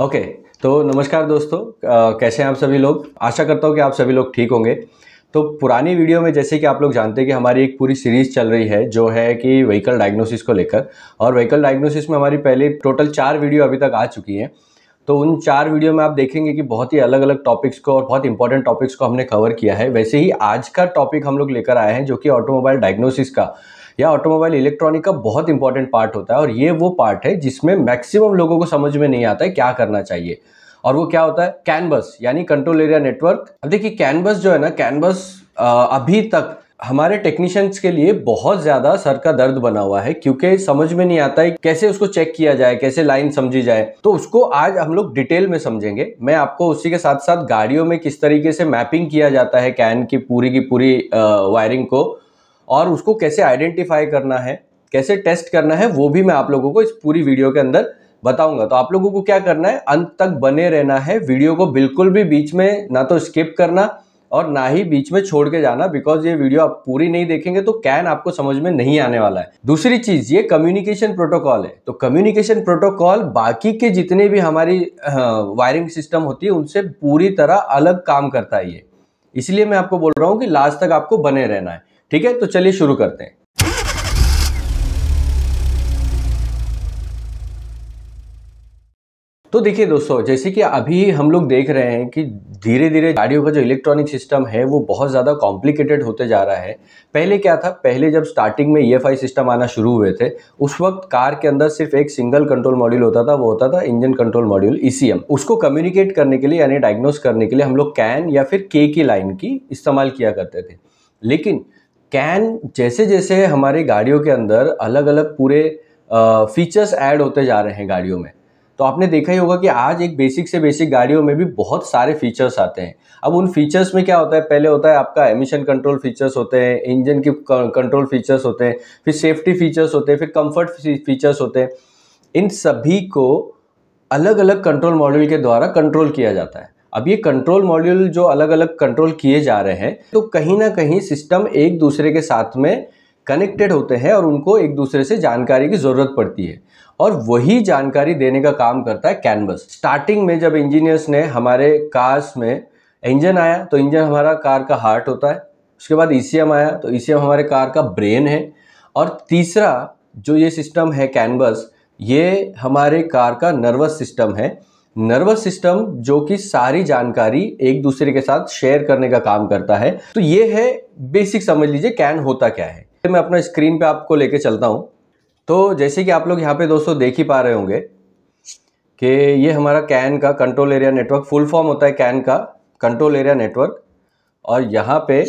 Okay okay, तो नमस्कार दोस्तों आ, कैसे हैं आप सभी लोग आशा करता हूँ कि आप सभी लोग ठीक होंगे तो पुरानी वीडियो में जैसे कि आप लोग जानते हैं कि हमारी एक पूरी सीरीज़ चल रही है जो है कि व्हीकल डायग्नोसिस को लेकर और व्हीकल डायग्नोसिस में हमारी पहले टोटल चार वीडियो अभी तक आ चुकी हैं तो उन चार वीडियो में आप देखेंगे कि बहुत ही अलग अलग टॉपिक्स को और बहुत इंपॉर्टेंट टॉपिक्स को हमने कवर किया है वैसे ही आज का टॉपिक हम लोग लेकर आए हैं जो कि ऑटोमोबाइल डायग्नोसिस का या ऑटोमोबाइल इलेक्ट्रॉनिक का बहुत इंपॉर्टेंट पार्ट होता है और ये वो पार्ट है जिसमें मैक्सिमम लोगों को समझ में नहीं आता है क्या करना चाहिए और वो क्या होता है कैनबस यानी कंट्रोल एरिया नेटवर्क अब देखिए कैनबस जो है ना कैनबस अभी तक हमारे टेक्नीशियंस के लिए बहुत ज़्यादा सर का दर्द बना हुआ है क्योंकि समझ में नहीं आता है कैसे उसको चेक किया जाए कैसे लाइन समझी जाए तो उसको आज हम लोग डिटेल में समझेंगे मैं आपको उसी के साथ साथ गाड़ियों में किस तरीके से मैपिंग किया जाता है कैन की पूरी की पूरी वायरिंग को और उसको कैसे आइडेंटिफाई करना है कैसे टेस्ट करना है वो भी मैं आप लोगों को इस पूरी वीडियो के अंदर बताऊंगा तो आप लोगों को क्या करना है अंत तक बने रहना है वीडियो को बिल्कुल भी बीच में ना तो स्किप करना और ना ही बीच में छोड़ के जाना बिकॉज ये वीडियो आप पूरी नहीं देखेंगे तो कैन आपको समझ में नहीं आने वाला है दूसरी चीज ये कम्युनिकेशन प्रोटोकॉल है तो कम्युनिकेशन प्रोटोकॉल बाकी के जितने भी हमारी वायरिंग सिस्टम होती है उनसे पूरी तरह अलग काम करता है ये इसलिए मैं आपको बोल रहा हूँ कि लास्ट तक आपको बने रहना है ठीक है तो चलिए शुरू करते हैं तो देखिए दोस्तों जैसे कि अभी हम लोग देख रहे हैं कि धीरे धीरे गाड़ियों का जो इलेक्ट्रॉनिक सिस्टम है वो बहुत ज़्यादा कॉम्प्लिकेटेड होते जा रहा है पहले क्या था पहले जब स्टार्टिंग में ई e सिस्टम आना शुरू हुए थे उस वक्त कार के अंदर सिर्फ एक सिंगल कंट्रोल मॉड्यूल होता था वो होता था इंजन कंट्रोल मॉड्यूल ई उसको कम्युनिकेट करने के लिए यानी डायग्नोस करने के लिए हम लोग कैन या फिर के की लाइन की इस्तेमाल किया करते थे लेकिन कैन जैसे जैसे हमारी गाड़ियों के अंदर अलग अलग पूरे फीचर्स ऐड होते जा रहे हैं गाड़ियों में तो आपने देखा ही होगा कि आज एक बेसिक से बेसिक गाड़ियों में भी बहुत सारे फीचर्स आते हैं अब उन फीचर्स में क्या होता है पहले होता है आपका एमिशन कंट्रोल फीचर्स होते हैं इंजन की कंट्रोल फीचर्स होते हैं फिर सेफ्टी फीचर्स होते हैं फिर कंफर्ट फीचर्स होते हैं इन सभी को अलग अलग कंट्रोल मॉड्यूल के द्वारा कंट्रोल किया जाता है अब ये कंट्रोल मॉड्यूल जो अलग अलग कंट्रोल किए जा रहे हैं तो कहीं ना कहीं सिस्टम एक दूसरे के साथ में कनेक्टेड होते हैं और उनको एक दूसरे से जानकारी की ज़रूरत पड़ती है और वही जानकारी देने का काम करता है कैनवस स्टार्टिंग में जब इंजीनियर्स ने हमारे कार्स में इंजन आया तो इंजन हमारा कार का हार्ट होता है उसके बाद ई आया तो ई हमारे कार का ब्रेन है और तीसरा जो ये सिस्टम है कैनवस ये हमारे कार का नर्वस सिस्टम है नर्वस सिस्टम जो कि सारी जानकारी एक दूसरे के साथ शेयर करने का काम करता है तो ये है बेसिक समझ लीजिए कैन होता क्या है मैं अपना स्क्रीन पे आपको लेके चलता हूँ तो जैसे कि आप लोग यहाँ पे दोस्तों देख ही पा रहे होंगे कि ये हमारा कैन का control area network full form होता है कैन का कंट्रोल एरिया नेटवर्क और यहाँ पे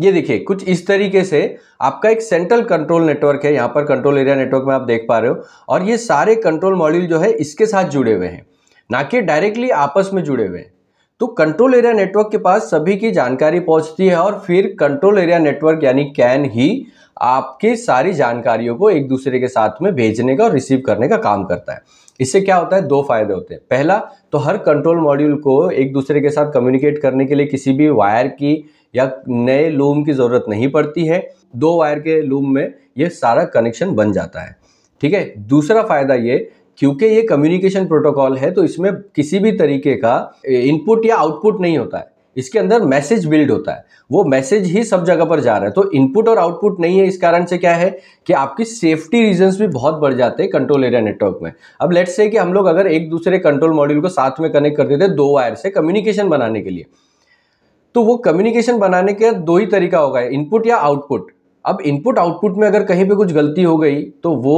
ये देखिए कुछ इस तरीके से आपका एक सेंट्रल कंट्रोल नेटवर्क है यहाँ पर कंट्रोल एरिया नेटवर्क में आप देख पा रहे हो और ये सारे कंट्रोल मॉड्यूल जो है इसके साथ जुड़े हुए हैं ना कि डायरेक्टली आपस में जुड़े हुए हैं तो कंट्रोल एरिया नेटवर्क के पास सभी की जानकारी पहुंचती है और फिर कंट्रोल एरिया नेटवर्क यानी कैन ही आपके सारी जानकारियों को एक दूसरे के साथ में भेजने का और रिसीव करने का काम करता है इससे क्या होता है दो फायदे होते हैं पहला तो हर कंट्रोल मॉड्यूल को एक दूसरे के साथ कम्युनिकेट करने के लिए किसी भी वायर की या नए लूम की ज़रूरत नहीं पड़ती है दो वायर के लूम में ये सारा कनेक्शन बन जाता है ठीक है दूसरा फ़ायदा ये क्योंकि ये कम्युनिकेशन प्रोटोकॉल है तो इसमें किसी भी तरीके का इनपुट या आउटपुट नहीं होता है इसके अंदर मैसेज बिल्ड होता है वो मैसेज ही सब जगह पर जा रहा है तो इनपुट और आउटपुट नहीं है इस कारण से क्या है कि आपकी सेफ्टी रीजंस भी बहुत बढ़ जाते हैं कंट्रोल एरिया नेटवर्क में अब लेट्स से कि हम लोग अगर एक दूसरे कंट्रोल मॉड्यूल को साथ में कनेक्ट करते थे दो वायर से कम्युनिकेशन बनाने के लिए तो वो कम्युनिकेशन बनाने के दो ही तरीका होगा इनपुट या आउटपुट अब इनपुट आउटपुट में अगर कहीं पे कुछ गलती हो गई तो वो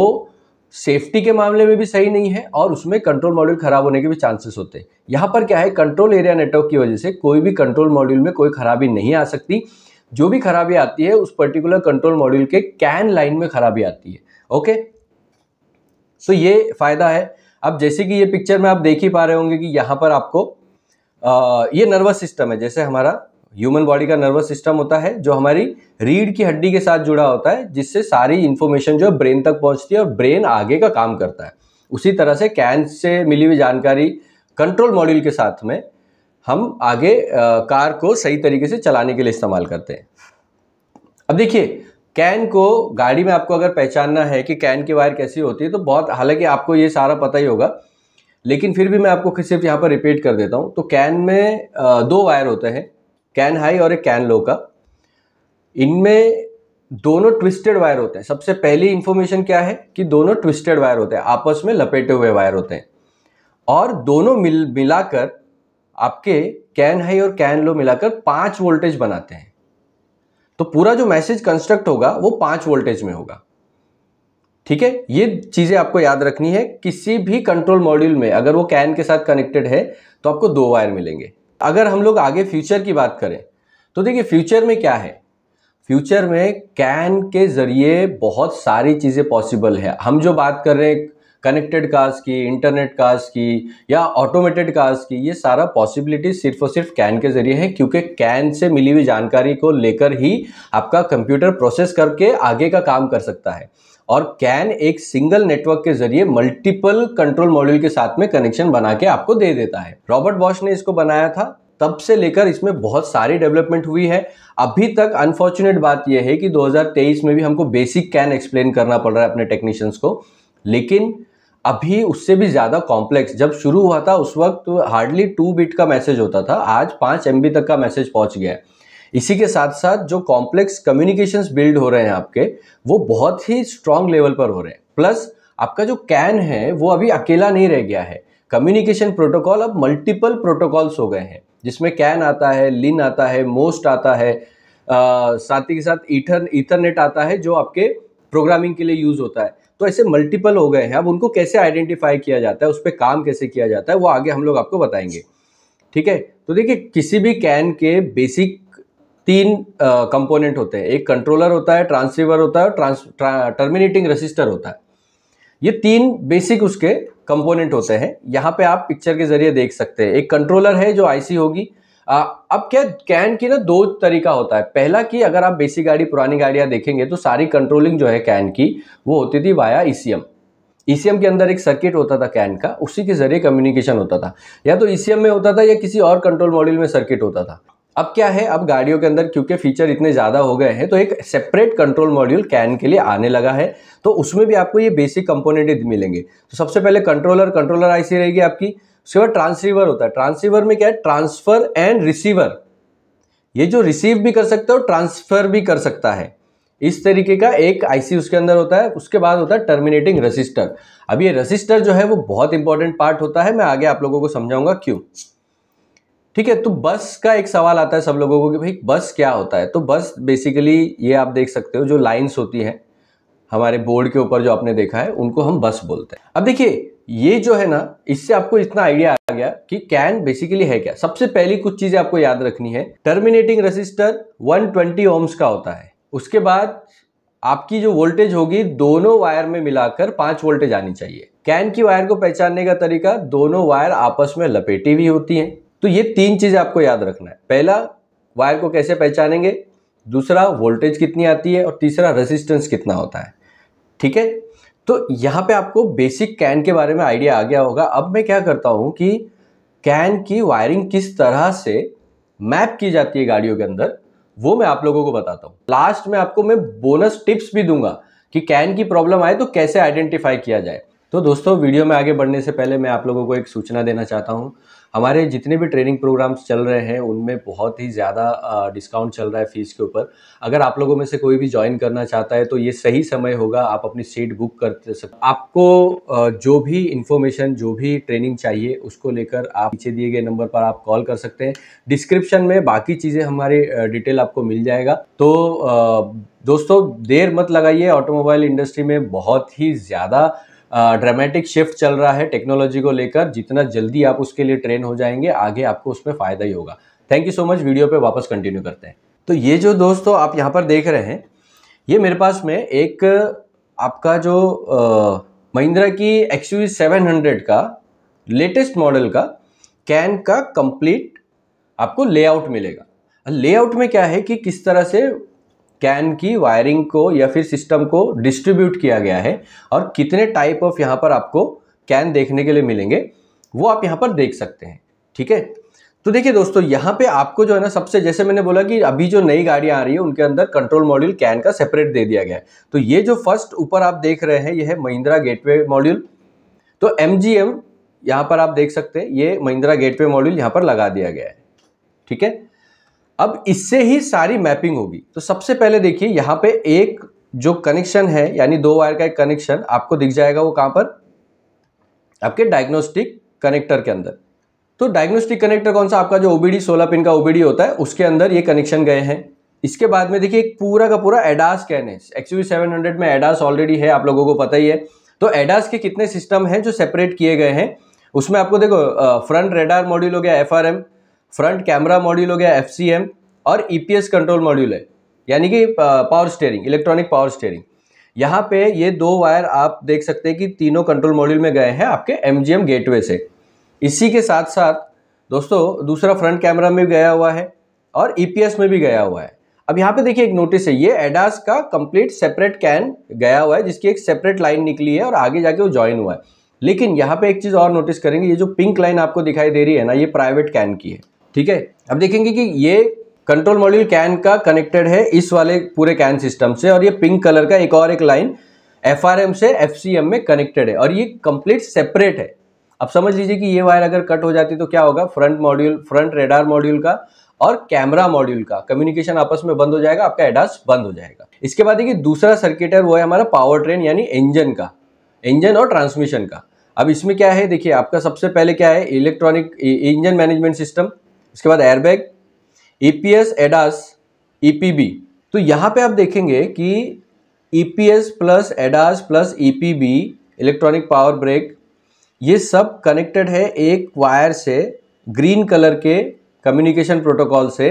सेफ्टी के मामले में भी सही नहीं है और उसमें कंट्रोल मॉड्यूल खराब होने के भी चांसेस होते हैं यहाँ पर क्या है कंट्रोल एरिया नेटवर्क की वजह से कोई भी कंट्रोल मॉड्यूल में कोई खराबी नहीं आ सकती जो भी खराबी आती है उस पर्टिकुलर कंट्रोल मॉड्यूल के कैन लाइन में खराबी आती है ओके सो तो ये फायदा है अब जैसे कि ये पिक्चर में आप देख ही पा रहे होंगे कि यहाँ पर आपको ये नर्वस सिस्टम है जैसे हमारा ह्यूमन बॉडी का नर्वस सिस्टम होता है जो हमारी रीढ़ की हड्डी के साथ जुड़ा होता है जिससे सारी इन्फॉर्मेशन जो है ब्रेन तक पहुंचती है और ब्रेन आगे का काम करता है उसी तरह से कैन से मिली हुई जानकारी कंट्रोल मॉड्यूल के साथ में हम आगे आ, कार को सही तरीके से चलाने के लिए इस्तेमाल करते हैं अब देखिए कैन को गाड़ी में आपको अगर पहचानना है कि कैन की वायर कैसी होती है तो बहुत हालांकि आपको ये सारा पता ही होगा लेकिन फिर भी मैं आपको सिर्फ यहाँ पर रिपीट कर देता हूँ तो कैन में दो वायर होते हैं कैन हाई और एक कैन लो का इनमें दोनों ट्विस्टेड वायर होते हैं सबसे पहली इंफॉर्मेशन क्या है कि दोनों ट्विस्टेड वायर होते हैं आपस में लपेटे हुए वायर होते हैं और दोनों मिल मिलाकर आपके कैन हाई और कैन लो मिलाकर पाँच वोल्टेज बनाते हैं तो पूरा जो मैसेज कंस्ट्रक्ट होगा वो पाँच वोल्टेज में होगा ठीक है ये चीज़ें आपको याद रखनी है किसी भी कंट्रोल मॉड्यूल में अगर वो कैन के साथ कनेक्टेड है तो आपको दो वायर मिलेंगे अगर हम लोग आगे फ्यूचर की बात करें तो देखिए फ्यूचर में क्या है फ्यूचर में कैन के ज़रिए बहुत सारी चीज़ें पॉसिबल है हम जो बात कर रहे हैं कनेक्टेड कार्स की इंटरनेट कार्स की या ऑटोमेटेड कार्स की ये सारा पॉसिबिलिटी सिर्फ और सिर्फ कैन के जरिए है क्योंकि कैन से मिली हुई जानकारी को लेकर ही आपका कंप्यूटर प्रोसेस करके आगे का काम कर सकता है और कैन एक सिंगल नेटवर्क के जरिए मल्टीपल कंट्रोल मॉड्यूल के साथ में कनेक्शन बना के आपको दे देता है रॉबर्ट बॉश ने इसको बनाया था तब से लेकर इसमें बहुत सारी डेवलपमेंट हुई है अभी तक अनफॉर्चुनेट बात यह है कि 2023 में भी हमको बेसिक कैन एक्सप्लेन करना पड़ रहा है अपने टेक्नीशियंस को लेकिन अभी उससे भी ज़्यादा कॉम्प्लेक्स जब शुरू हुआ था उस वक्त हार्डली टू बिट का मैसेज होता था आज पाँच एम तक का मैसेज पहुंच गया है इसी के साथ साथ जो कॉम्प्लेक्स कम्युनिकेशंस बिल्ड हो रहे हैं आपके वो बहुत ही स्ट्रांग लेवल पर हो रहे हैं प्लस आपका जो कैन है वो अभी अकेला नहीं रह गया है कम्युनिकेशन प्रोटोकॉल अब मल्टीपल प्रोटोकॉल्स हो गए हैं जिसमें कैन आता है लिन आता है मोस्ट आता है साथ ही के साथ ईथर ईथरनेट आता है जो आपके प्रोग्रामिंग के लिए यूज़ होता है तो ऐसे मल्टीपल हो गए हैं अब उनको कैसे आइडेंटिफाई किया जाता है उस पर काम कैसे किया जाता है वो आगे हम लोग आपको बताएंगे ठीक है तो देखिए किसी भी कैन के बेसिक तीन कंपोनेंट होते हैं एक कंट्रोलर होता है ट्रांससीवर होता है और ट्रांस टर्मिनेटिंग रजिस्टर होता है ये तीन बेसिक उसके कंपोनेंट होते हैं यहाँ पे आप पिक्चर के जरिए देख सकते हैं एक कंट्रोलर है जो आईसी होगी आ, अब क्या कैन की ना दो तरीका होता है पहला कि अगर आप बेसिक गाड़ी पुरानी गाड़ियाँ देखेंगे तो सारी कंट्रोलिंग जो है कैन की वो होती थी वाया ई ईसीएम के अंदर एक सर्किट होता था कैन का उसी के जरिए कम्युनिकेशन होता था या तो ईसीएम e में होता था या किसी और कंट्रोल मॉड्यूल में सर्किट होता था अब क्या है अब गाड़ियों के अंदर क्योंकि फीचर इतने ज़्यादा हो गए हैं तो एक सेपरेट कंट्रोल मॉड्यूल कैन के लिए आने लगा है तो उसमें भी आपको ये बेसिक कंपोनेंट मिलेंगे तो सबसे पहले कंट्रोलर कंट्रोलर आईसी रहेगी आपकी उसके बाद ट्रांसीवर होता है ट्रांसीवर में क्या है ट्रांसफ़र एंड रिसीवर ये जो रिसीव भी कर सकता है और ट्रांसफ़र भी कर सकता है इस तरीके का एक आईसी उसके अंदर होता है उसके बाद होता है टर्मिनेटिंग रजिस्टर अब ये रजिस्टर जो है वो बहुत इंपॉर्टेंट पार्ट होता है मैं आगे आप लोगों को समझाऊंगा क्यों ठीक है तो बस का एक सवाल आता है सब लोगों को कि भाई बस क्या होता है तो बस बेसिकली ये आप देख सकते हो जो लाइन्स होती हैं हमारे बोर्ड के ऊपर जो आपने देखा है उनको हम बस बोलते हैं अब देखिए ये जो है ना इससे आपको इतना आइडिया आ गया कि कैन बेसिकली है क्या सबसे पहली कुछ चीजें आपको याद रखनी है टर्मिनेटिंग रेसिस्टर 120 ओम्स का होता है उसके बाद आपकी जो वोल्टेज होगी दोनों वायर में मिलाकर पांच वोल्टेज आनी चाहिए कैन की वायर को पहचानने का तरीका दोनों वायर आपस में लपेटी हुई होती है तो ये तीन चीज़ आपको याद रखना है पहला वायर को कैसे पहचानेंगे दूसरा वोल्टेज कितनी आती है और तीसरा रेजिस्टेंस कितना होता है ठीक है तो यहाँ पे आपको बेसिक कैन के बारे में आइडिया आ गया होगा अब मैं क्या करता हूँ कि कैन की वायरिंग किस तरह से मैप की जाती है गाड़ियों के अंदर वो मैं आप लोगों को बताता हूँ लास्ट में आपको मैं बोनस टिप्स भी दूंगा कि कैन की प्रॉब्लम आए तो कैसे आइडेंटिफाई किया जाए तो दोस्तों वीडियो में आगे बढ़ने से पहले मैं आप लोगों को एक सूचना देना चाहता हूँ हमारे जितने भी ट्रेनिंग प्रोग्राम्स चल रहे हैं उनमें बहुत ही ज़्यादा डिस्काउंट चल रहा है फ़ीस के ऊपर अगर आप लोगों में से कोई भी ज्वाइन करना चाहता है तो ये सही समय होगा आप अपनी सीट बुक कर सकते आपको जो भी इन्फॉर्मेशन जो भी ट्रेनिंग चाहिए उसको लेकर आप पीछे दिए गए नंबर पर आप कॉल कर सकते हैं डिस्क्रिप्शन में बाकी चीज़ें हमारी डिटेल आपको मिल जाएगा तो दोस्तों देर मत लगाइए ऑटोमोबाइल इंडस्ट्री में बहुत ही ज़्यादा ड्रामेटिक शिफ्ट चल रहा है टेक्नोलॉजी को लेकर जितना जल्दी आप उसके लिए ट्रेन हो जाएंगे आगे आपको उसमें फ़ायदा ही होगा thank you so much video पे वापस कंटिन्यू करते हैं तो ये जो दोस्तों आप यहाँ पर देख रहे हैं ये मेरे पास में एक आपका जो महिंद्रा की एक्स सेवन हंड्रेड का लेटेस्ट मॉडल का कैन का कंप्लीट आपको लेआउट मिलेगा लेआउट में क्या है कि किस तरह से कैन की वायरिंग को या फिर सिस्टम को डिस्ट्रीब्यूट किया गया है और कितने टाइप ऑफ यहाँ पर आपको कैन देखने के लिए मिलेंगे वो आप यहाँ पर देख सकते हैं ठीक है तो देखिए दोस्तों यहाँ पे आपको जो है ना सबसे जैसे मैंने बोला कि अभी जो नई गाड़ियाँ आ रही है उनके अंदर कंट्रोल मॉड्यूल कैन का सेपरेट दे दिया गया है तो ये जो फर्स्ट ऊपर आप देख रहे हैं ये है महिंद्रा गेटवे मॉड्यूल तो एम जी एम यहाँ पर आप देख सकते हैं ये महिंद्रा गेटवे मॉड्यूल यहाँ पर लगा दिया गया है ठीक है अब इससे ही सारी मैपिंग होगी तो सबसे पहले देखिए यहाँ पे एक जो कनेक्शन है यानी दो वायर का एक कनेक्शन आपको दिख जाएगा वो कहाँ पर आपके डायग्नोस्टिक कनेक्टर के अंदर तो डायग्नोस्टिक कनेक्टर कौन सा आपका जो ओबीडी 16 पिन का ओबीडी होता है उसके अंदर ये कनेक्शन गए हैं इसके बाद में देखिए एक पूरा का पूरा एडास कैन है एक्सवी सेवन में एडास ऑलरेडी है आप लोगों को पता ही है तो एडास के कितने सिस्टम हैं जो सेपरेट किए गए हैं उसमें आपको देखो फ्रंट रेडार मॉड्यूल हो गया एफ फ्रंट कैमरा मॉड्यूल हो गया एफ और ई कंट्रोल मॉड्यूल है यानी कि power steering electronic power steering यहाँ पे ये दो वायर आप देख सकते हैं कि तीनों कंट्रोल मॉड्यूल में गए हैं आपके एम गेटवे से इसी के साथ साथ दोस्तों दूसरा फ्रंट कैमरा में भी गया हुआ है और ई e में भी गया हुआ है अब यहाँ पे देखिए एक नोटिस है ये एडास का कंप्लीट सेपरेट कैन गया हुआ है जिसकी एक सेपरेट लाइन निकली है और आगे जाके वो ज्वाइन हुआ है लेकिन यहाँ पर एक चीज़ और नोटिस करेंगे ये जो पिंक लाइन आपको दिखाई दे रही है ना ये प्राइवेट कैन की है ठीक है अब देखेंगे कि ये कंट्रोल मॉड्यूल कैन का कनेक्टेड है इस वाले पूरे कैन सिस्टम से और ये पिंक कलर का एक और एक लाइन एफ से एफ में कनेक्टेड है और ये कंप्लीट सेपरेट है अब समझ लीजिए कि ये वायर अगर कट हो जाती तो क्या होगा front module front radar module का और कैमरा मॉड्यूल का कम्युनिकेशन आपस में बंद हो जाएगा आपका एडास बंद हो जाएगा इसके बाद देखिए दूसरा सर्किट है वो है हमारा पावर ट्रेन यानी इंजन का इंजन और ट्रांसमिशन का अब इसमें क्या है देखिए आपका सबसे पहले क्या है इलेक्ट्रॉनिक इंजन मैनेजमेंट सिस्टम उसके बाद एयरबैग ईपीएस एडास ईपीबी तो यहाँ पे आप देखेंगे कि EPS plus ADAS plus EPB electronic power brake ये सब कनेक्टेड है एक वायर से ग्रीन कलर के कम्युनिकेशन प्रोटोकॉल से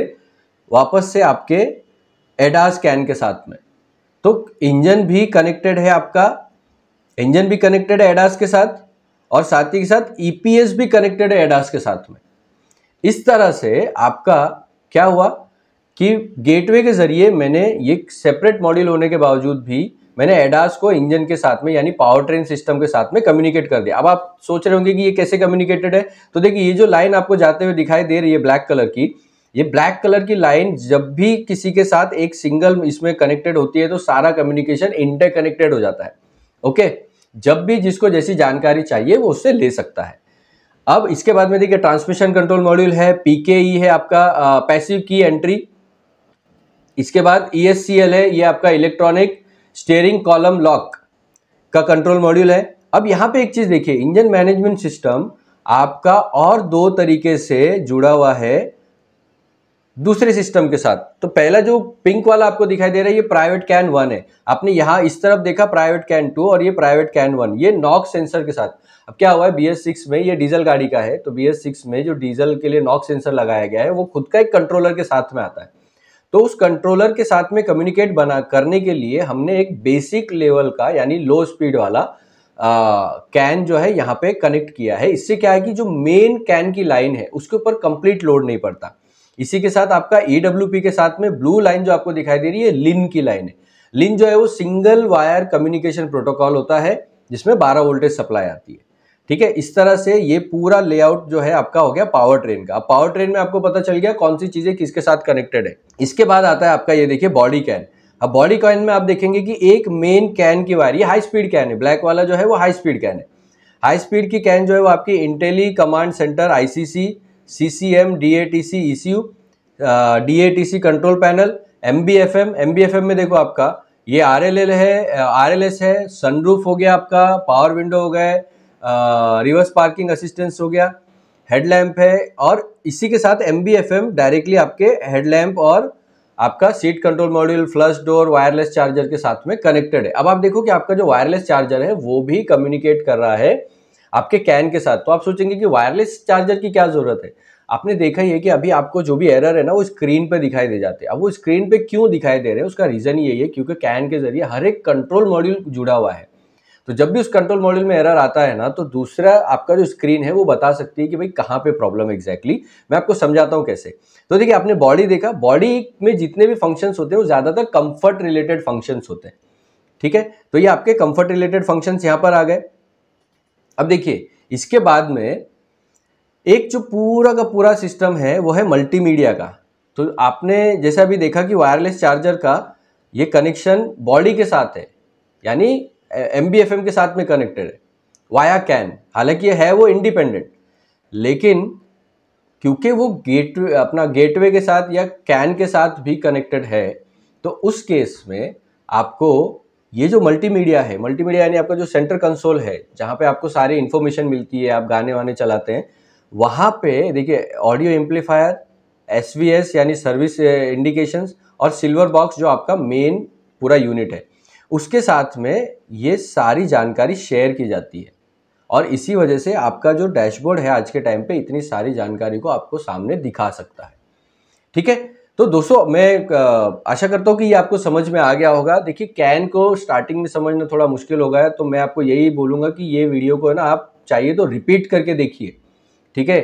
वापस से आपके एडास कैन के साथ में तो इंजन भी कनेक्टेड है आपका इंजन भी कनेक्टेड है एडास के साथ और साथ ही के साथ ईपीएस e भी कनेक्टेड है एडास के साथ में इस तरह से आपका क्या हुआ कि गेटवे के जरिए मैंने ये सेपरेट मॉड्यूल होने के बावजूद भी मैंने एडास को इंजन के साथ में यानी पावर ट्रेन सिस्टम के साथ में कम्युनिकेट कर दिया अब आप सोच रहे होंगे कि ये कैसे कम्युनिकेटेड है तो देखिए ये जो लाइन आपको जाते हुए दिखाई दे रही है ब्लैक कलर की ये ब्लैक कलर की लाइन जब भी किसी के साथ एक सिंगल इसमें कनेक्टेड होती है तो सारा कम्युनिकेशन इंटर कनेक्टेड हो जाता है ओके जब भी जिसको जैसी जानकारी चाहिए वो उससे ले सकता है अब इसके बाद में देखिए ट्रांसमिशन कंट्रोल मॉड्यूल है ई e है आपका पैसिव की एंट्री इसके बाद ई e है ये आपका इलेक्ट्रॉनिक स्टेयरिंग कॉलम लॉक का कंट्रोल मॉड्यूल है अब यहाँ पे एक चीज़ देखिए इंजन मैनेजमेंट सिस्टम आपका और दो तरीके से जुड़ा हुआ है दूसरे सिस्टम के साथ तो पहला जो पिंक वाला आपको दिखाई दे रहा है ये प्राइवेट कैन वन है आपने यहाँ इस तरफ देखा प्राइवेट कैन टू और ये प्राइवेट कैन वन ये नॉक सेंसर के साथ अब क्या हुआ है बी एस सिक्स में ये डीजल गाड़ी का है तो बी एस सिक्स में जो डीजल के लिए नॉक सेंसर लगाया गया है वो खुद का एक कंट्रोलर के साथ में आता है तो उस कंट्रोलर के साथ में कम्युनिकेट बना करने के लिए हमने एक बेसिक लेवल का यानी लो स्पीड वाला कैन जो है यहाँ पे कनेक्ट किया है इससे क्या है कि जो मेन कैन की लाइन है उसके ऊपर कंप्लीट लोड नहीं पड़ता इसी के साथ आपका ईडब्ल्यू के साथ में ब्लू लाइन जो आपको दिखाई दे रही है लिन की लाइन है लिन जो है वो सिंगल वायर कम्युनिकेशन प्रोटोकॉल होता है जिसमें 12 वोल्टेज सप्लाई आती है ठीक है इस तरह से ये पूरा लेआउट जो है आपका हो गया पावर ट्रेन का अब पावर ट्रेन में आपको पता चल गया कौन सी चीज़ें किसके साथ कनेक्टेड है इसके बाद आता है आपका ये देखिए बॉडी कैन अब बॉडी कैन में आप देखेंगे कि एक मेन कैन की वायर ये हाई स्पीड कैन है ब्लैक वाला जो है वो हाई स्पीड कैन है हाई स्पीड की कैन जो है वो आपकी intelli command centre ICC C C M D A T C E C U D A T C control panel M B F M M B F M में देखो आपका ये R L L है R L S है sunroof हो गया आपका power window हो गया रिवर्स पार्किंग असिस्टेंस हो गया हेडलैम्प है और इसी के साथ M B F M directly आपके हेडलैम्प और आपका seat control module flush door wireless charger के साथ में कनेक्टेड है अब आप देखो कि आपका जो वायरलेस चार्जर है वो भी कम्युनिकेट कर रहा है आपके कैन के साथ तो आप सोचेंगे कि वायरलेस चार्जर की क्या ज़रूरत है आपने देखा ही है कि अभी आपको जो भी एरर है ना वो स्क्रीन पे दिखाई दे जाते हैं अब वो स्क्रीन पे क्यों दिखाई दे रहे हैं उसका रीज़न यही है क्योंकि कैन के जरिए हर एक कंट्रोल मॉड्यूल जुड़ा हुआ है तो जब भी उस कंट्रोल मॉड्यूल में एरर आता है ना तो दूसरा आपका जो स्क्रीन है वो बता सकती है कि भाई कहाँ पे प्रॉब्लम एग्जैक्टली exactly. मैं आपको समझाता हूँ कैसे तो देखिए आपने बॉडी देखा बॉडी में जितने भी फंक्शंस होते हैं वो ज़्यादातर कंफर्ट रिलेटेड फंक्शंस होते हैं ठीक है तो ये आपके कंफर्ट रिलेटेड फंक्शंस यहाँ पर आ गए अब देखिए इसके बाद में एक जो पूरा का पूरा सिस्टम है वो है मल्टीमीडिया का तो आपने जैसा अभी देखा कि वायरलेस चार्जर का ये कनेक्शन बॉडी के साथ है यानी एम के साथ में कनेक्टेड है वाया कैन हालांकि है वो इंडिपेंडेंट लेकिन क्योंकि वो गेट अपना गेटवे के साथ या कैन के साथ भी कनेक्टेड है तो उस केस में आपको ये जो मल्टीमीडिया है मल्टीमीडिया यानी आपका जो सेंटर कंसोल है जहाँ पे आपको सारी इन्फॉर्मेशन मिलती है आप गाने वाने चलाते हैं वहाँ पे देखिए audio amplifier S V S यानी सर्विस इंडिकेशंस और सिल्वर बॉक्स जो आपका मेन पूरा यूनिट है उसके साथ में ये सारी जानकारी शेयर की जाती है और इसी वजह से आपका जो डैशबोर्ड है आज के टाइम पे इतनी सारी जानकारी को आपको सामने दिखा सकता है ठीक है तो दोस्तों मैं आशा करता हूँ कि ये आपको समझ में आ गया होगा देखिए कैन को स्टार्टिंग में समझना थोड़ा मुश्किल होगा है तो मैं आपको यही बोलूँगा कि ये वीडियो को है ना आप चाहिए तो रिपीट करके देखिए ठीक है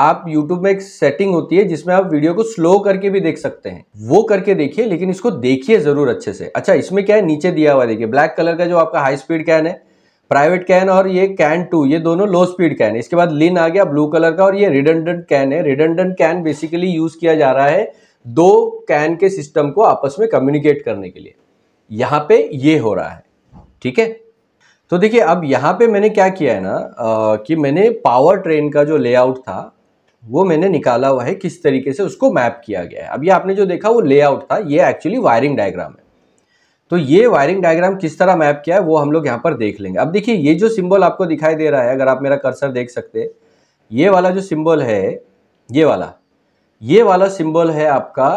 आप YouTube में एक सेटिंग होती है जिसमें आप वीडियो को स्लो करके भी देख सकते हैं वो करके देखिए लेकिन इसको देखिए ज़रूर अच्छे से अच्छा इसमें क्या है नीचे दिया हुआ देखिए ब्लैक कलर का जो आपका हाई स्पीड कैन है प्राइवेट कैन और ये कैन टू ये दोनों लो स्पीड कैन है इसके बाद लिन आ गया ब्लू कलर का और ये रिडेंडेंट कैन है रिडेंडेंट कैन बेसिकली यूज़ किया जा रहा है दो कैन के सिस्टम को आपस में कम्युनिकेट करने के लिए यहाँ पे ये हो रहा है ठीक है तो देखिए अब यहाँ पे मैंने क्या किया है ना आ, कि मैंने पावर ट्रेन का जो लेआउट था वो मैंने निकाला हुआ है किस तरीके से उसको मैप किया गया है अब ये आपने जो देखा वो लेआउट था ये एक्चुअली वायरिंग डायग्राम है तो ये वायरिंग डायग्राम किस तरह मैप किया है वो हम लोग यहाँ पर देख लेंगे अब देखिए ये जो सिंबल आपको दिखाई दे रहा है अगर आप मेरा कर्सर देख सकते ये वाला जो सिंबल है ये वाला ये वाला सिंबल है आपका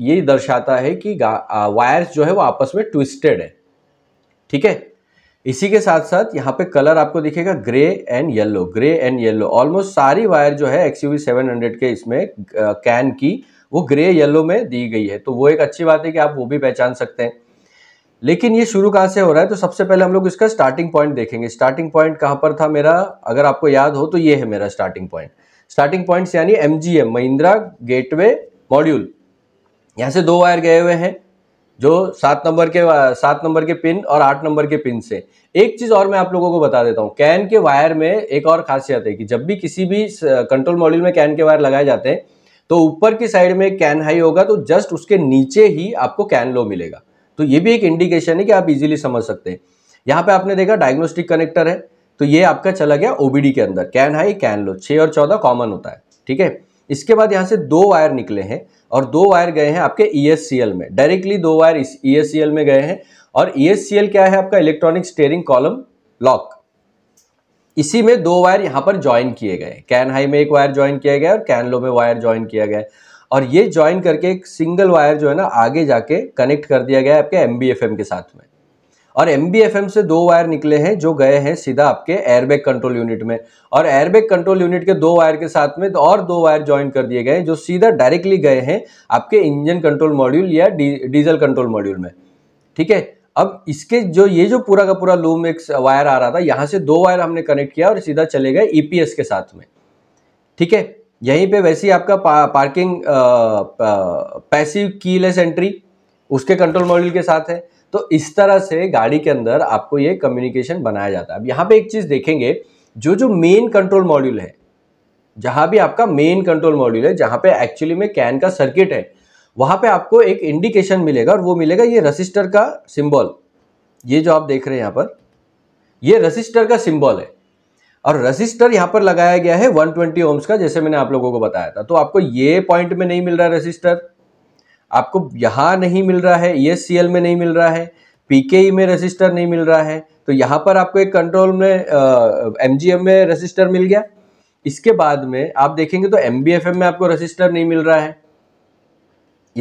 ये दर्शाता है कि वायर्स जो है वो आपस में ट्विस्टेड है ठीक है इसी के साथ साथ यहाँ पे कलर आपको दिखेगा grey and yellow grey and yellow almost सारी वायर जो है एक्स यू के इसमें कैन की वो ग्रे येलो में दी गई है तो वो एक अच्छी बात है कि आप वो भी पहचान सकते हैं लेकिन ये शुरू कहाँ से हो रहा है तो सबसे पहले हम लोग इसका स्टार्टिंग पॉइंट देखेंगे स्टार्टिंग पॉइंट कहाँ पर था मेरा अगर आपको याद हो तो ये है मेरा स्टार्टिंग पॉइंट स्टार्टिंग पॉइंट्स यानी एम जी एम महिंद्रा वे मॉड्यूल यहाँ से दो वायर गए हुए हैं जो सात नंबर के सात नंबर के पिन और आठ नंबर के पिन से एक चीज़ और मैं आप लोगों को बता देता हूँ कैन के वायर में एक और खासियत है कि जब भी किसी भी कंट्रोल uh, मॉड्यूल में कैन के वायर लगाए जाते हैं तो ऊपर की साइड में कैन हाई होगा तो जस्ट उसके नीचे ही आपको कैन लो मिलेगा तो ये भी एक इंडिकेशन है कि आप इजीली समझ सकते हैं यहाँ पे आपने देखा डायग्नोस्टिक कनेक्टर है तो ये आपका चला गया ओबीडी के अंदर कैन हाई कैन लो छः और चौदह कॉमन होता है ठीक है इसके बाद यहाँ से दो वायर निकले हैं और दो वायर गए हैं आपके ई e में डायरेक्टली दो वायर इस ई e में गए हैं और ई e क्या है आपका इलेक्ट्रॉनिक स्टेयरिंग कॉलम लॉक इसी में दो वायर यहाँ पर ज्वाइन किए गए कैन हाई में एक वायर ज्वाइन किया गया और कैन लो में वायर ज्वाइन किया गया और ये ज्वाइन करके एक सिंगल वायर जो है ना आगे जाके कनेक्ट कर दिया गया है आपके एम के साथ में और एम से दो वायर निकले हैं जो गए हैं सीधा आपके एयरबैग कंट्रोल यूनिट में और एयरबैग कंट्रोल यूनिट के दो वायर के साथ में तो और दो वायर ज्वाइन कर दिए गए जो सीधा डायरेक्टली गए हैं आपके इंजन कंट्रोल मॉड्यूल या डीजल कंट्रोल मॉड्यूल में ठीक है अब इसके जो ये जो पूरा का पूरा लूम एक वायर आ रहा था यहाँ से दो वायर हमने कनेक्ट किया और सीधा चले गए ईपीएस e के साथ में ठीक है यहीं पे वैसे ही आपका पा, पार्किंग पैसिव कीलेस एंट्री उसके कंट्रोल मॉड्यूल के साथ है तो इस तरह से गाड़ी के अंदर आपको ये कम्युनिकेशन बनाया जाता है अब यहाँ पे एक चीज़ देखेंगे जो जो मेन कंट्रोल मॉड्यूल है जहां भी आपका मेन कंट्रोल मॉड्यूल है जहां पे एक्चुअली में कैन का सर्किट है वहां पे आपको एक इंडिकेशन मिलेगा और वो मिलेगा ये रजिस्टर का सिंबल ये जो आप देख रहे हैं यहाँ पर ये रजिस्टर का सिंबल है और रजिस्टर यहाँ पर लगाया गया है 120 ओम्स का जैसे मैंने आप लोगों को बताया था तो आपको ये पॉइंट में नहीं मिल रहा रजिस्टर आपको यहाँ नहीं मिल रहा है ई सी में नहीं मिल रहा है पीकेई e में रजिस्टर नहीं मिल रहा है तो यहाँ पर आपको एक कंट्रोल में एम जी एम में रजिस्टर मिल गया इसके बाद में आप देखेंगे तो एम बी एफ एम में आपको रजिस्टर नहीं मिल रहा है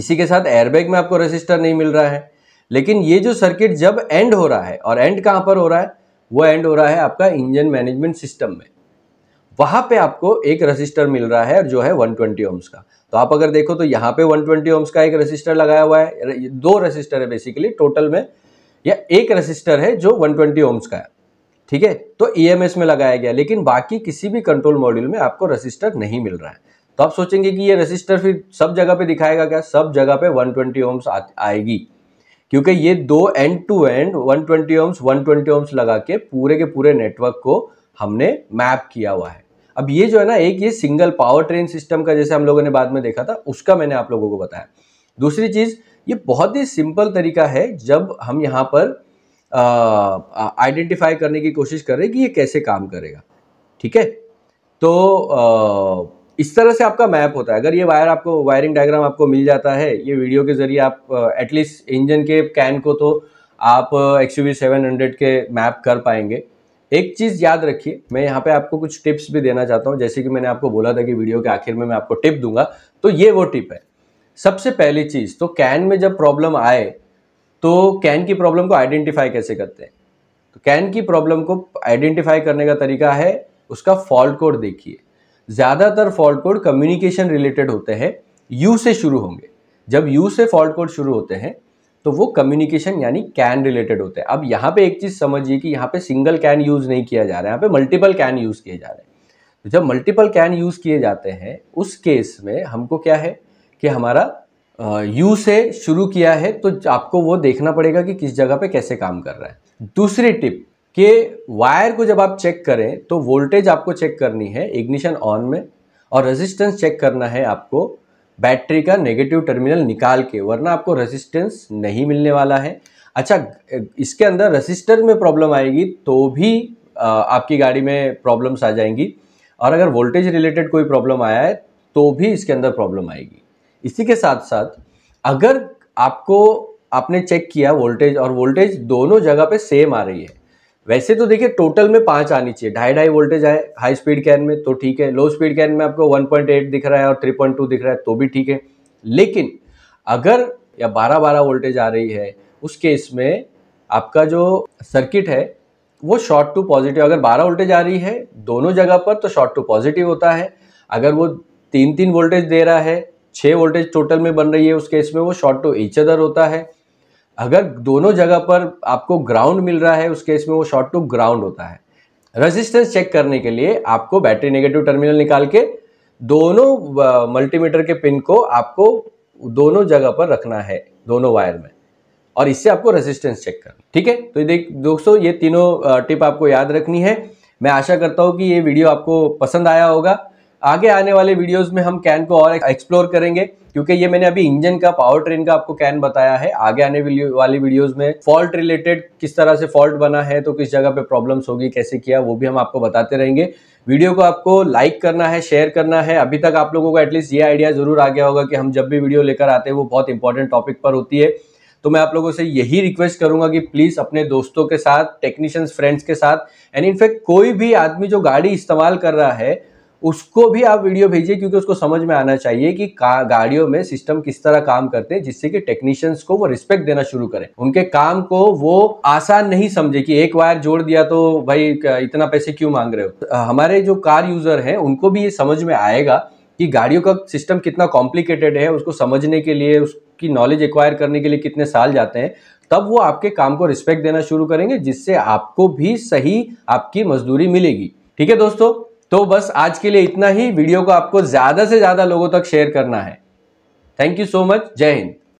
इसी के साथ एयरबैग में आपको रजिस्टर नहीं मिल रहा है लेकिन ये जो सर्किट जब एंड हो रहा है और एंड कहाँ पर हो रहा है वो एंड हो रहा है आपका इंजन मैनेजमेंट सिस्टम में वहाँ पे आपको एक रजिस्टर मिल रहा है जो है 120 ट्वेंटी ओम्स का तो आप अगर देखो तो यहाँ पे 120 ट्वेंटी ओम्स का एक रजिस्टर लगाया हुआ है दो रजिस्टर है बेसिकली टोटल में या एक रजिस्टर है जो 120 ट्वेंटी ओम्स का है ठीक है तो ईएमएस e में लगाया गया लेकिन बाकी किसी भी कंट्रोल मॉड्यूल में आपको रजिस्टर नहीं मिल रहा है तो आप सोचेंगे कि ये रजिस्टर फिर सब जगह पे दिखाएगा क्या सब जगह पे वन ट्वेंटी आएगी क्योंकि ये दो end to end 120 twenty ohms one twenty ohms लगा के पूरे के पूरे नेटवर्क को हमने मैप किया हुआ है अब ये जो है ना एक ये सिंगल पावर ट्रेन सिस्टम का जैसे हम लोगों ने बाद में देखा था उसका मैंने आप लोगों को बताया दूसरी चीज़ ये बहुत ही सिंपल तरीका है जब हम यहाँ पर आइडेंटिफाई करने की कोशिश कर रहे हैं कि ये कैसे काम करेगा ठीक है तो आ, इस तरह से आपका मैप होता है अगर ये वायर आपको वायरिंग डायग्राम आपको मिल जाता है ये वीडियो के जरिए आप एटलीस्ट इंजन के कैन को तो आप एक्स यू के मैप कर पाएंगे एक चीज़ याद रखिए मैं यहाँ पे आपको कुछ टिप्स भी देना चाहता हूँ जैसे कि मैंने आपको बोला था कि वीडियो के आखिर में मैं आपको टिप दूंगा तो ये वो टिप है सबसे पहली चीज़ तो कैन में जब प्रॉब्लम आए तो कैन की प्रॉब्लम को आइडेंटिफाई कैसे करते हैं तो कैन की प्रॉब्लम को आइडेंटिफाई करने का तरीका है उसका फॉल्ट कोड देखिए ज़्यादातर फॉल्ट कोड कम्युनिकेशन रिलेटेड होते हैं यू से शुरू होंगे जब यू से फॉल्ट कोड शुरू होते हैं तो वो कम्युनिकेशन यानी कैन रिलेटेड होते हैं अब यहाँ पे एक चीज़ समझिए कि यहाँ पे सिंगल कैन यूज़ नहीं किया जा रहा है यहाँ पे मल्टीपल कैन यूज़ किए जा रहे हैं तो जब मल्टीपल कैन यूज़ किए जाते हैं उस केस में हमको क्या है कि हमारा यू से शुरू किया है तो आपको वो देखना पड़ेगा कि किस जगह पे कैसे काम कर रहा है दूसरी टिप कि वायर को जब आप चेक करें तो वोल्टेज आपको चेक करनी है इग्निशन ऑन में और रेजिस्टेंस चेक करना है आपको बैटरी का नेगेटिव टर्मिनल निकाल के वरना आपको रेजिस्टेंस नहीं मिलने वाला है अच्छा इसके अंदर रेजिस्टर में प्रॉब्लम आएगी तो भी आपकी गाड़ी में प्रॉब्लम्स आ जाएंगी और अगर वोल्टेज रिलेटेड कोई प्रॉब्लम आया है तो भी इसके अंदर प्रॉब्लम आएगी इसी के साथ साथ अगर आपको आपने चेक किया वोल्टेज और वोल्टेज दोनों जगह पे सेम आ रही है वैसे तो देखिए टोटल में पाँच आनी चाहिए ढाई ढाई वोल्टेज आए हाई स्पीड कैन में तो ठीक है लो स्पीड कैन में आपको 1.8 दिख रहा है और 3.2 दिख रहा है तो भी ठीक है लेकिन अगर या बारह बारह वोल्टेज आ रही है उस केस में आपका जो सर्किट है वो शॉर्ट टू पॉजिटिव अगर बारह वोल्टेज आ रही है दोनों जगह पर तो शॉर्ट टू पॉजिटिव होता है अगर वो तीन तीन वोल्टेज दे रहा है छः वोल्टेज टोटल में बन रही है उस केस में वो शॉर्ट टू इच अदर होता है अगर दोनों जगह पर आपको ग्राउंड मिल रहा है उस केस में वो शॉर्ट टू ग्राउंड होता है रेजिस्टेंस चेक करने के लिए आपको बैटरी नेगेटिव टर्मिनल निकाल के दोनों मल्टीमीटर के पिन को आपको दोनों जगह पर रखना है दोनों वायर में और इससे आपको रेजिस्टेंस चेक करना ठीक है तो देख दोस्तों ये तीनों टिप आपको याद रखनी है मैं आशा करता हूँ कि ये वीडियो आपको पसंद आया होगा आगे आने वाले वीडियोज़ में हम कैन को और एक्सप्लोर करेंगे क्योंकि ये मैंने अभी इंजन का पावर ट्रेन का आपको कैन बताया है आगे आने वाली वीडियोज में फॉल्ट रिलेटेड किस तरह से फॉल्ट बना है तो किस जगह पे प्रॉब्लम्स होगी कैसे किया वो भी हम आपको बताते रहेंगे वीडियो को आपको लाइक करना है शेयर करना है अभी तक आप लोगों को एटलीस्ट ये आइडिया जरूर आ गया होगा कि हम जब भी वीडियो लेकर आते हैं वो बहुत इंपॉर्टेंट टॉपिक पर होती है तो मैं आप लोगों से यही रिक्वेस्ट करूंगा कि प्लीज़ अपने दोस्तों के साथ टेक्नीशियंस फ्रेंड्स के साथ एंड इनफैक्ट कोई भी आदमी जो गाड़ी इस्तेमाल कर रहा है उसको भी आप वीडियो भेजिए क्योंकि उसको समझ में आना चाहिए कि गाड़ियों में सिस्टम किस तरह काम करते हैं जिससे कि टेक्नीशियंस को वो रिस्पेक्ट देना शुरू करें उनके काम को वो आसान नहीं समझे कि एक वायर जोड़ दिया तो भाई इतना पैसे क्यों मांग रहे हो हमारे जो कार यूजर हैं उनको भी ये समझ में आएगा कि गाड़ियों का सिस्टम कितना कॉम्प्लिकेटेड है उसको समझने के लिए उसकी नॉलेज एक्वायर करने के लिए कितने साल जाते हैं तब वो आपके काम को रिस्पेक्ट देना शुरू करेंगे जिससे आपको भी सही आपकी मजदूरी मिलेगी ठीक है दोस्तों तो बस आज के लिए इतना ही वीडियो को आपको ज़्यादा से ज़्यादा लोगों तक शेयर करना है थैंक यू सो मच जय हिंद